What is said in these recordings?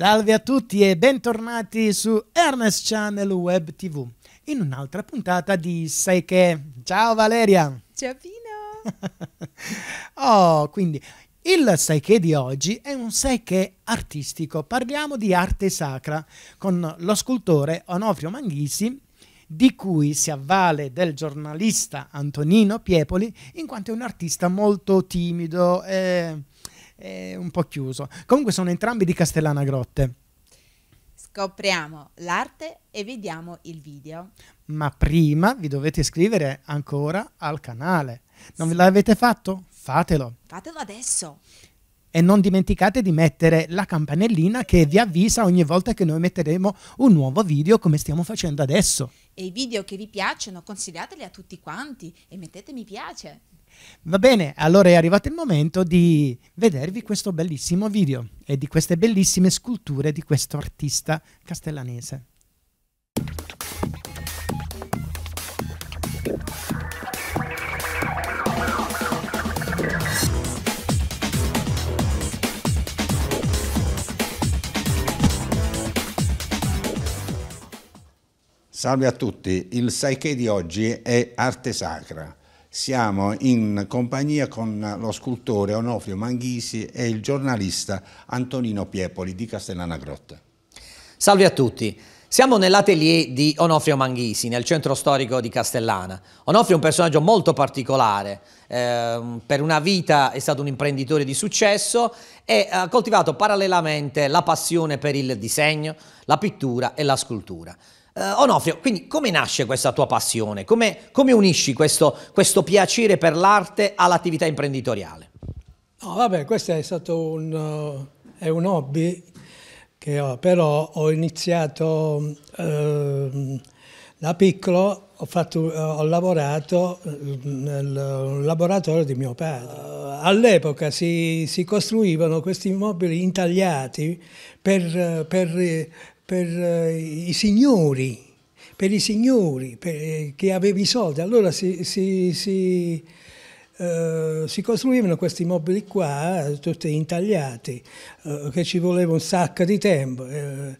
Salve a tutti e bentornati su Ernest Channel Web TV in un'altra puntata di Sai che. Ciao Valeria! Ciao Pino! oh, quindi il Sai che di oggi è un Sai che artistico. Parliamo di arte sacra con lo scultore Onofrio Manghisi di cui si avvale del giornalista Antonino Piepoli in quanto è un artista molto timido e... Eh, è un po' chiuso. Comunque sono entrambi di Castellana Grotte. Scopriamo l'arte e vediamo il video. Ma prima vi dovete iscrivere ancora al canale. Non sì. l'avete fatto? Fatelo. Fatelo adesso. E non dimenticate di mettere la campanellina che vi avvisa ogni volta che noi metteremo un nuovo video come stiamo facendo adesso. E i video che vi piacciono consigliateli a tutti quanti e mettete mi piace. Va bene, allora è arrivato il momento di vedervi questo bellissimo video e di queste bellissime sculture di questo artista castellanese. Salve a tutti, il Saiche di oggi è arte sacra. Siamo in compagnia con lo scultore Onofrio Manghisi e il giornalista Antonino Piepoli di Castellana Grotta. Salve a tutti. Siamo nell'atelier di Onofrio Manghisi, nel centro storico di Castellana. Onofrio è un personaggio molto particolare, eh, per una vita è stato un imprenditore di successo e ha coltivato parallelamente la passione per il disegno, la pittura e la scultura. Uh, Onofrio, quindi come nasce questa tua passione? Come, come unisci questo, questo, piacere per l'arte all'attività imprenditoriale? No, vabbè, questo è stato un, eh, è un hobby che ho, però ho iniziato eh, da piccolo, ho, fatto, eh, ho, lavorato mm, nel laboratorio di mio padre. All'epoca si, si, costruivano questi immobili intagliati per, per per eh, i signori, per i signori per, eh, che aveva i soldi. Allora si, si, si, eh, si, costruivano questi mobili qua, tutti intagliati, eh, che ci voleva un sacco di tempo. Eh,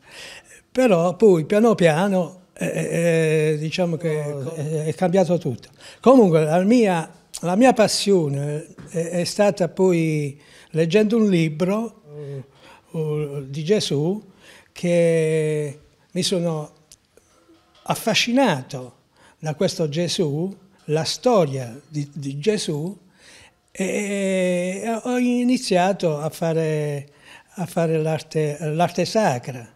però poi piano piano eh, diciamo che è cambiato tutto. Comunque la mia, la mia passione è, è, stata poi leggendo un libro mm. di Gesù che mi sono affascinato da questo Gesù, la storia di, di Gesù, e ho iniziato a fare, fare l'arte, sacra.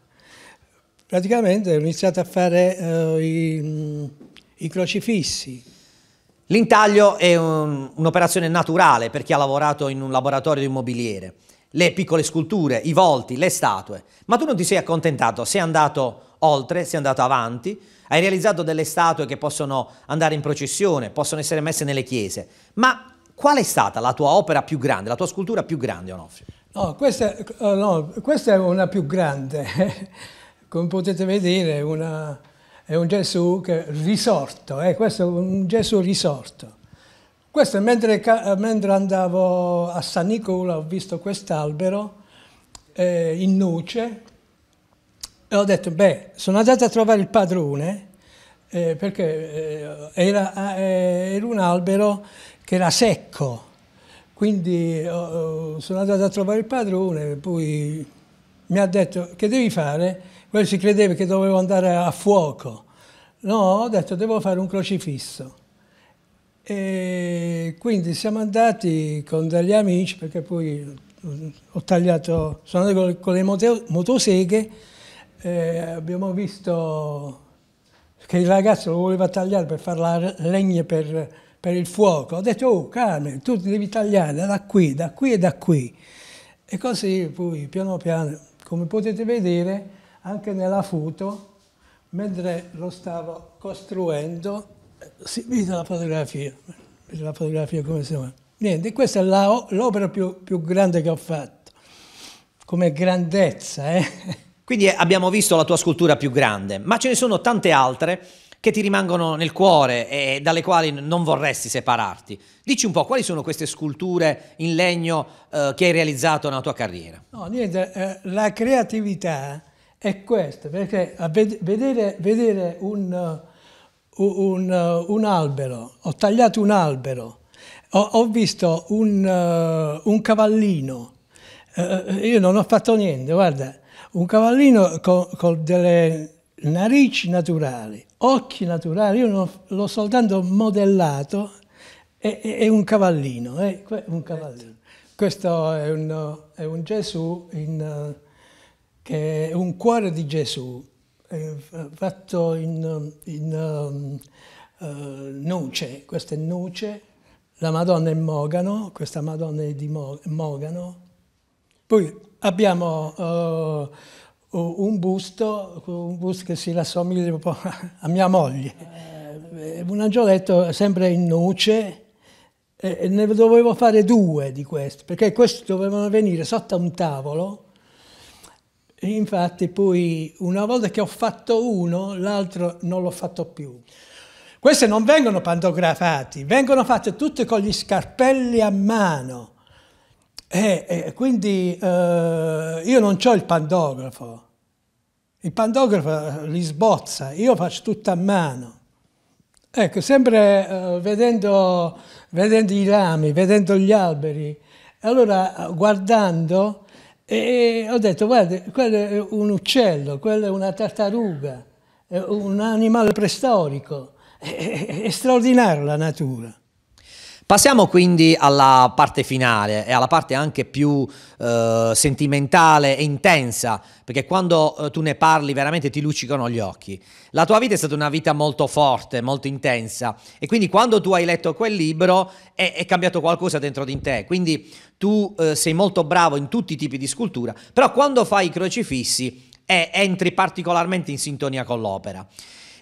Praticamente ho iniziato a fare uh, i, i crocifissi. L'intaglio è un'operazione naturale per chi ha lavorato in un laboratorio di un le piccole sculture, i volti, le statue, ma tu non ti sei accontentato, sei andato oltre, sei andato avanti, hai realizzato delle statue che possono andare in processione, possono essere messe nelle chiese, ma qual è stata la tua opera più grande, la tua scultura più grande, Onofrio? No, questa, eh, no, questa è una più grande, come potete vedere una, è un Gesù che, risorto, eh? questo è un Gesù risorto questo mentre, eh, mentre andavo a San Nicola ho visto quest'albero eh, in noce e ho detto, beh, sono andato a trovare il padrone eh, perché eh, era, ah, eh, era un albero che era secco quindi oh, sono andato a trovare il padrone, e poi mi ha detto che devi fare? Quello si credeva che dovevo andare a fuoco. No, ho detto devo fare un crocifisso. E quindi siamo andati con degli amici, perché poi eh, ho tagliato, sono andato con le motoseghe, eh, abbiamo visto che il ragazzo lo voleva tagliare per fare la legna per, per, il fuoco. Ho detto, oh Carmen, tu devi tagliare da qui, da qui e da qui. E così poi piano piano, come potete vedere, anche nella foto, mentre lo stavo costruendo, si vede la fotografia, vede la fotografia come si chiama. Niente, questa è l'opera più, più, grande che ho fatto, come grandezza. Eh? Quindi abbiamo visto la tua scultura più grande, ma ce ne sono tante altre che ti rimangono nel cuore e dalle quali non vorresti separarti. Dici un po', quali sono queste sculture in legno eh, che hai realizzato nella tua carriera? No, niente, eh, la creatività è questa, perché vedere, vedere un un, uh, un albero, ho tagliato un albero, ho, ho visto un, uh, un cavallino, uh, io non ho fatto niente, guarda, un cavallino con, con delle narici naturali, occhi naturali, io l'ho soltanto modellato, è, è, è un cavallino, è eh, un cavallino. Questo è un, è un Gesù, in, uh, che è un cuore di Gesù eh, fatto in, um, in um, eh, noce, questa è noce, la Madonna è Mogano, questa Madonna è di Mogano. Poi abbiamo uh, un, busto, un busto che si rassomiglia un po' a mia moglie. Un angioletto sempre in noce, e ne dovevo fare due di questi, perché questi dovevano venire sotto a un tavolo e infatti poi una volta che ho fatto uno, l'altro non l'ho fatto più. Queste non vengono pantografate, vengono fatte tutte con gli scarpelli a mano. E, eh, e eh, quindi eh, io non ho il pantografo. Il pantografo eh, li sbozza, io faccio tutto a mano. Ecco, sempre eh, vedendo, vedendo i rami, vedendo gli alberi, allora guardando e ho detto, guarda, quello è un uccello, quello è una tartaruga, è un animale preistorico, è, è straordinaria la natura. Passiamo quindi alla parte finale e alla parte anche più eh, sentimentale e intensa, perché quando eh, tu ne parli veramente ti luccicano gli occhi. La tua vita è stata una vita molto forte, molto intensa e quindi quando tu hai letto quel libro è, è cambiato qualcosa dentro di te, quindi tu eh, sei molto bravo in tutti i tipi di scultura, però quando fai i crocifissi entri particolarmente in sintonia con l'opera.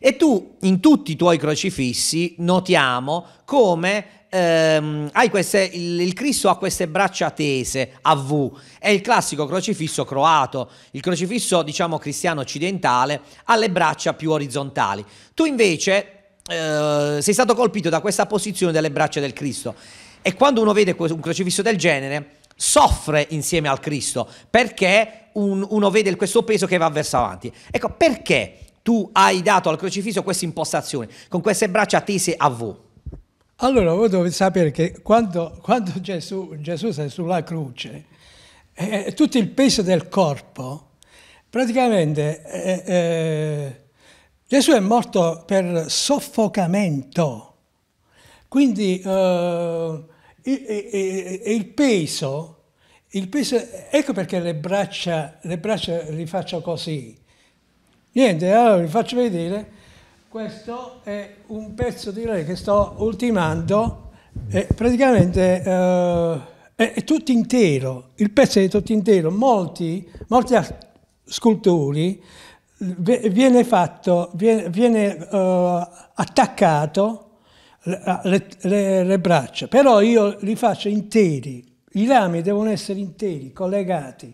E tu in tutti i tuoi crocifissi notiamo come ehm, queste, il, il, Cristo ha queste braccia tese a V, è il classico crocifisso croato, il crocifisso diciamo cristiano occidentale ha le braccia più orizzontali. Tu invece eh, sei stato colpito da questa posizione delle braccia del Cristo e quando uno vede un crocifisso del genere soffre insieme al Cristo perché un, uno vede questo peso che va verso avanti. Ecco perché tu hai dato al crocifisso questa impostazione con queste braccia tese a V. Allora, voi dovete sapere che quando, quando Gesù, Gesù è sulla croce, eh, eh, tutto il peso del corpo, praticamente eh, eh, Gesù è morto per soffocamento, quindi il, eh, il, il, peso, il, peso, ecco perché le braccia, le braccia li faccio così. Niente, allora vi faccio vedere questo è un pezzo di lei che sto ultimando, è praticamente eh, è, è, tutto intero, il pezzo è tutto intero, molti, molti scultori viene fatto, viene, viene uh, attaccato le, le, le, braccia, però io li faccio interi, i rami devono essere interi, collegati.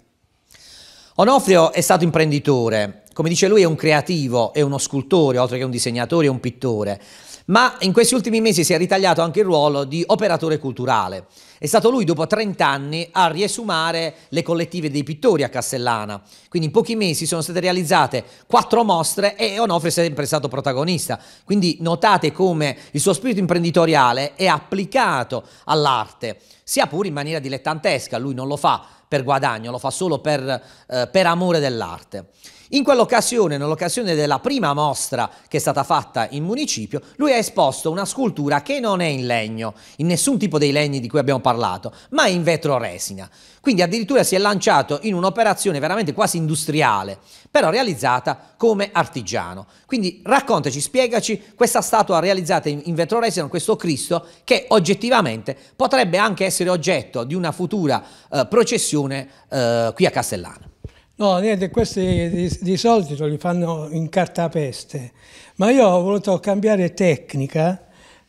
Onofrio è stato imprenditore, come dice lui, è un creativo, è uno scultore, oltre che un disegnatore, è un pittore. Ma in questi ultimi mesi si è ritagliato anche il ruolo di operatore culturale. È stato lui, dopo 30 anni, a riesumare le collettive dei pittori a Castellana. Quindi in pochi mesi sono state realizzate quattro mostre e Onofre è sempre stato protagonista. Quindi notate come il suo spirito imprenditoriale è applicato all'arte, sia pure in maniera dilettantesca, lui non lo fa per guadagno, lo fa solo per, eh, per amore dell'arte. In quell'occasione, nell'occasione della prima mostra che è stata fatta in municipio, lui ha esposto una scultura che non è in legno, in nessun tipo dei legni di cui abbiamo parlato, ma in vetro resina. Quindi addirittura si è lanciato in un'operazione veramente quasi industriale, però realizzata come artigiano. Quindi raccontaci, spiegaci questa statua realizzata in, in vetro resino, questo Cristo, che oggettivamente potrebbe anche essere oggetto di una futura eh, processione eh, qui a Castellano. No, niente, questi di, di solito li fanno in cartapeste, ma io ho voluto cambiare tecnica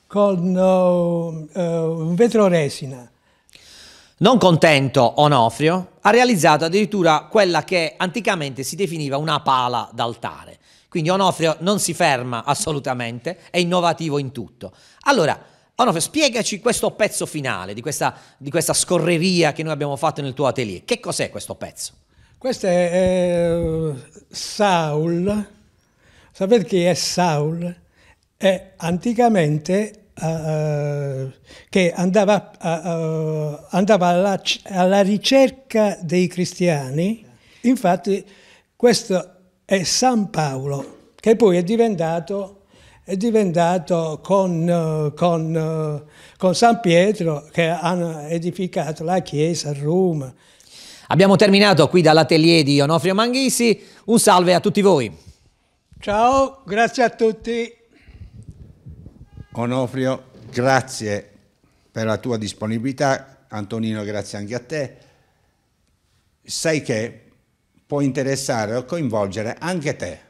con uh, uh, vetro resina non contento, Onofrio ha realizzato addirittura quella che anticamente si definiva una pala d'altare. Quindi Onofrio non si ferma assolutamente, è innovativo in tutto. Allora, Onofrio, spiegaci questo pezzo finale di questa, di questa scorreria che noi abbiamo fatto nel tuo atelier. Che cos'è questo pezzo? Questo è eh, Saul. Sapete chi è Saul? È anticamente eh, eh, che andava, uh, andava alla, alla, ricerca dei cristiani. Infatti questo è San Paolo, che poi è diventato, è diventato con, con, con San Pietro che hanno edificato la chiesa a Roma. Abbiamo terminato qui dall'atelier di Onofrio Manghisi. Un salve a tutti voi. Ciao, grazie a tutti. Onofrio, grazie per la tua disponibilità, Antonino grazie anche a te. Sai che può interessare o coinvolgere anche te